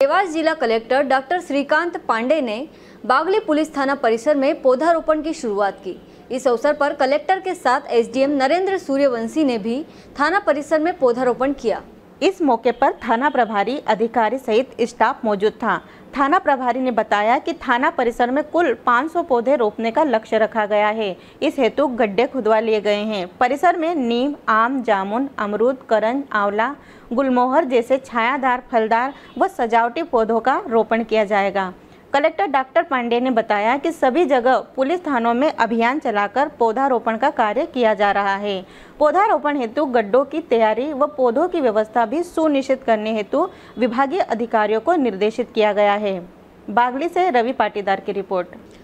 देवास जिला collector doctor Shrikant Pandey ने Bagli police थाना परिसर में पौधारोपण की शुरुआत की इस अवसर पर कलेक्टर के साथ एसडीएम नरेंद्र सूर्यवंशी ने भी थाना परिसर में पौधारोपण किया इस मौके पर थाना प्रभारी अधिकारी सहित स्टाफ मौजूद था थाना प्रभारी ने बताया कि थाना परिसर में कुल 500 पौधे रोपने का लक्ष्य रखा गया है इस हेतु गड्ढे खुदवा लिए गए हैं परिसर में नीम आम जामुन अमरूद करंज आंवला गुलमोहर जैसे छायादार फलदार व सजावटी पौधों का रोपण किया जाएगा कलेक्टर डॉक्टर पांडे ने बताया कि सभी जगह पुलिस थानों में अभियान चलाकर पौधारोपण का कार्य किया जा रहा है पौधारोपण हेतु गड्ढों की तैयारी व पौधों की व्यवस्था भी सुनिश्चित करने हेतु विभागीय अधिकारियों को निर्देशित किया गया है बागली से रवि पाटीदार की रिपोर्ट